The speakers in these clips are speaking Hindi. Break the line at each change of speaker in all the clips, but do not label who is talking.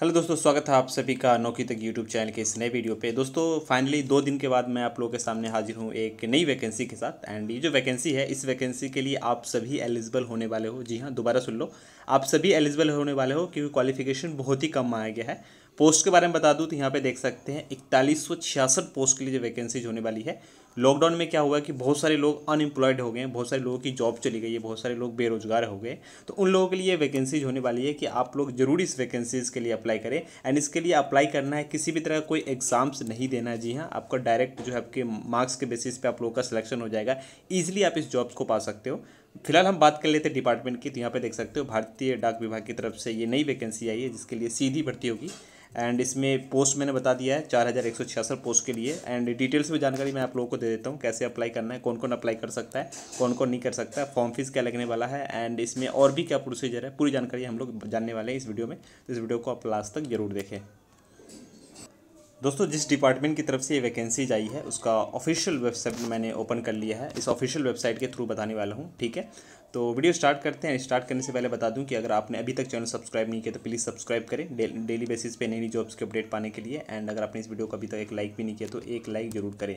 हेलो दोस्तों स्वागत है आप सभी का नौकी तक यूट्यूब चैनल के इस नए वीडियो पे दोस्तों फाइनली दो दिन के बाद मैं आप लोगों के सामने हाजिर हूँ एक नई वैकेंसी के साथ एंड ये जो वैकेंसी है इस वैकेंसी के लिए आप सभी एलिजिबल होने वाले हो जी हाँ दोबारा सुन लो आप सभी एलिजिबल होने वाले हो क्योंकि क्वालिफिकेशन बहुत ही कम माया गया है पोस्ट के बारे में बता दूँ तो यहाँ पर देख सकते हैं इकतालीस पोस्ट के लिए जो वैकेंसीज होने वाली है लॉकडाउन में क्या हुआ कि बहुत सारे लोग अनएम्प्लॉयड हो गए बहुत सारे लोगों की जॉब चली गई है बहुत सारे लोग बेरोजगार हो गए तो उन लोगों के लिए वैकेंसीज होने वाली है कि आप लोग जरूर इस वैकेंसीज़ के लिए अप्लाई करें एंड इसके लिए अप्लाई करना है किसी भी तरह कोई एग्जाम्स नहीं देना है जी हाँ आपका डायरेक्ट जो है आपके मार्क्स के बेसिस पर आप लोगों का सिलेक्शन हो जाएगा ईजिली आप इस जॉब्स को पा सकते हो फिलहाल हम बात कर लेते हैं डिपार्टमेंट की तो यहाँ पर देख सकते हो भारतीय डाक विभाग की तरफ से ये नई वैकेंसी आई है जिसके लिए सीधी भर्ती होगी एंड इसमें पोस्ट मैंने बता दिया है चार हज़ार एक सौ छियासठ पोस्ट के लिए एंड डिटेल्स में जानकारी मैं आप लोगों को दे देता हूँ कैसे अप्लाई करना है कौन कौन अप्लाई कर सकता है कौन कौन नहीं कर सकता है फॉर्म फीस क्या लगने वाला है एंड इसमें और भी क्या प्रोसीजर है पूरी जानकारी हम लोग जानने वाले हैं इस वीडियो में तो इस वीडियो को आप लास्ट तक जरूर देखें दोस्तों जिस डिपार्टमेंट की तरफ से ये वैकेंसी आई है उसका ऑफिशियल वेबसाइट मैंने ओपन कर लिया है इस ऑफिशियल वेबसाइट के थ्रू बताने वाला हूँ ठीक है तो वीडियो स्टार्ट करते हैं स्टार्ट करने से पहले बता दूं कि अगर आपने अभी तक चैनल सब्सक्राइब नहीं किया तो प्लीज़ सब्सक्राइब करें डेली बेसिस पे नई नई जॉब्स के अपडेट पाने के लिए एंड अगर आपने इस वीडियो को अभी तक एक लाइक भी नहीं किया तो एक लाइक ज़रूर करें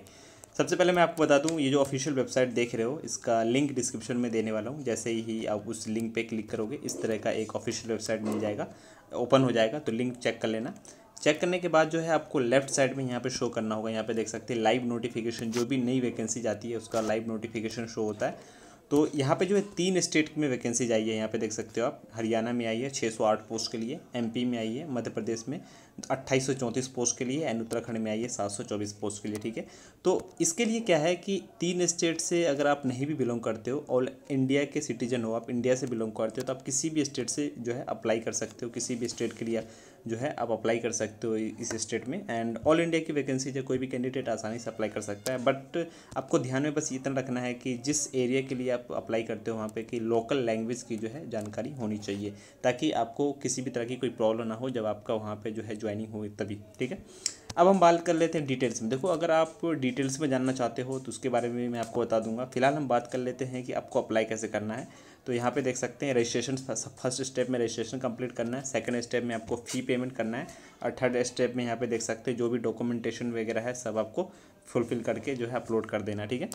सबसे पहले मैं आपको बता दूं ये जो ऑफिशियल वेबसाइट देख रहे हो इसका लिंक डिस्क्रिप्शन में देने वाला हूँ जैसे ही आप उस लिंक पर क्लिक करोगे इस तरह का एक ऑफिशियल वेबसाइट मिल जाएगा ओपन हो जाएगा तो लिंक चेक कर लेना चेक करने के बाद जो है आपको लेफ्ट साइड में यहाँ पे शो करना होगा यहाँ पे देख सकते हैं लाइव नोटिफिकेशन जो भी नई वैकेंसी जाती है उसका लाइव नोटिफिकेशन शो होता है तो यहाँ पे जो है तीन स्टेट में वैकेंसी आई है यहाँ पे देख सकते हो आप हरियाणा में आई है 608 पोस्ट के लिए एमपी में आई है मध्य प्रदेश में अट्ठाईस पोस्ट के लिए एंड उत्तराखंड में आई है 724 पोस्ट के लिए ठीक है तो इसके लिए क्या है कि तीन स्टेट से अगर आप नहीं भी बिलोंग करते हो और इंडिया के सिटीजन हो आप इंडिया से बिलोंग करते हो तो आप किसी भी स्टेट से जो है अप्लाई कर सकते हो किसी भी स्टेट के लिए जो है आप अप्लाई कर सकते हो इस स्टेट में एंड ऑल इंडिया की वैकेंसी जो कोई भी कैंडिडेट आसानी से अप्लाई कर सकता है बट आपको ध्यान में बस इतना रखना है कि जिस एरिया के लिए आप आप अप्लाई करते हो वहाँ पे कि लोकल लैंग्वेज की जो है जानकारी होनी चाहिए ताकि आपको किसी भी तरह की कोई प्रॉब्लम ना हो जब आपका वहाँ पे जो है ज्वाइनिंग हो तभी ठीक है अब हम बात कर लेते हैं डिटेल्स में देखो अगर आप डिटेल्स में जानना चाहते हो तो उसके बारे में मैं आपको बता दूंगा फिलहाल हम बात कर लेते हैं कि आपको अप्लाई कैसे करना है तो यहाँ पे देख सकते हैं रजिस्ट्रेशन फर्स्ट स्टेप में रजिस्ट्रेशन कंप्लीट करना है सेकंड स्टेप में आपको फ़ी पेमेंट करना है और थर्ड स्टेप में यहाँ पे देख सकते हैं जो भी डॉक्यूमेंटेशन वगैरह है सब आपको फुलफिल करके जो है अपलोड कर देना ठीक है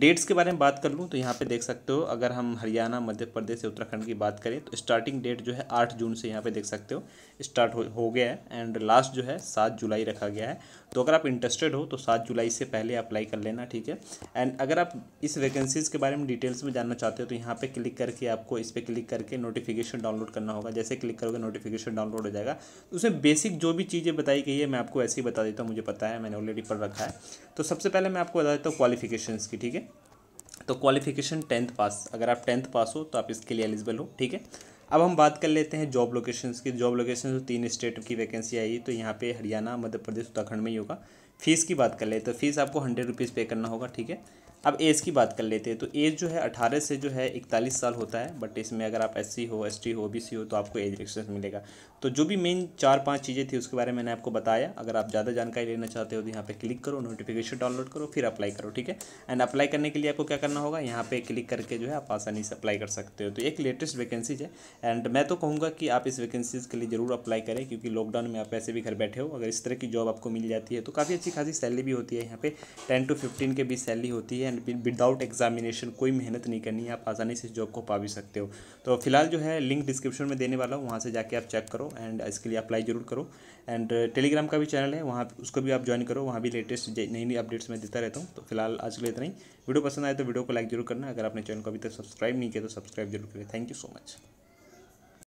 डेट्स के बारे में बात कर लूँ तो यहाँ पे देख सकते हो अगर हम हरियाणा मध्य प्रदेश या उत्तराखंड की बात करें तो स्टार्टिंग डेट जो है आठ जून से यहाँ पे देख सकते हो स्टार्ट हो, हो गया है एंड लास्ट जो है सात जुलाई रखा गया है तो अगर आप इंटरेस्टेड हो तो सात जुलाई से पहले अप्लाई कर लेना ठीक है एंड अगर आप इस वैकेंसीज़ के बारे में डिटेल्स में जानना चाहते हो तो यहाँ पर क्लिक करके आपको इस पर क्लिक करके नोटिफिकेशन डाउनलोड करना होगा जैसे क्लिक करोगे नोटिफिकेशन डाउनलोड हो जाएगा उसमें बेसिक जो भी चीज़ें बताई गई है मैं आपको ऐसे ही बता देता हूँ मुझे पता है मैंने ऑलरेडी पढ़ रखा है तो सबसे पहले मैं आपको बता देता हूँ क्वालिफिकेशंस की ठीक है तो क्वालिफिकेशन टेंथ पास अगर आप टेंथ पास हो तो आप इसके लिए एलिजिबल हो ठीक है अब हम बात कर लेते हैं जॉब लोकेशंस की जॉब लोकेशन तीन स्टेट की वैकेंसी आई तो यहाँ पे हरियाणा मध्य प्रदेश उत्तराखंड में ही होगा फीस की बात कर लेते तो फीस आपको हंड्रेड रुपीज़ पे करना होगा ठीक है अब एज की बात कर लेते हैं तो एज जो है अठारह से जो है इकतालीस साल होता है बट इसमें अगर आप एस हो एस हो ओ हो तो आपको एज रिलेक्शन मिलेगा तो जो भी मेन चार पाँच चीज़ें थी उसके बारे में मैंने आपको बताया अगर आप ज़्यादा जानकारी लेना चाहते हो तो यहाँ पर क्लिक करो नोटिफिकेशन डाउनलोड करो फिर अप्लाई करो ठीक है एंड अप्लाई करने के लिए आपको क्या करना होगा यहाँ पर क्लिक करके जो है आप आसानी से अप्लाई कर सकते हो तो एक लेटेस्ट वैकेंसीज है एंड मैं तो कहूँगा कि आप इस वैकेंसीज के लिए ज़रूर अप्लाई करें क्योंकि लॉकडाउन में आप ऐसे भी घर बैठे हो अगर इस तरह की जॉब आपको मिल जाती है तो काफ़ी अच्छी खासी सैलरी भी होती है यहाँ पर टेन टू फिफ्टीन के बीच सैलरी होती है एंड विदाउट एग्जामिनेशन कोई मेहनत नहीं करनी है आप आसानी से इस जॉब को पा भी सकते हो तो फिलहाल जो है लिंक डिस्क्रिप्शन में देने वाला हूँ वहाँ से जाके आप चेक करो एंड इसके लिए अप्लाई जरूर करो एंड टेलीग्राम uh, का भी चैनल है वहाँ उसको भी आप ज्वाइन करो वहाँ भी लेटेस्ट नई नई अपडेट्स मैं देता रहता हूँ तो फिलहाल आज के लिए इतना ही वीडियो पसंद आए तो वीडियो को लाइक जरूर करना अगर आपने चैनल को अभी तक सब्सक्राइब नहीं किया तो सब्सक्राइब जरूर करें थैंक यू सो मच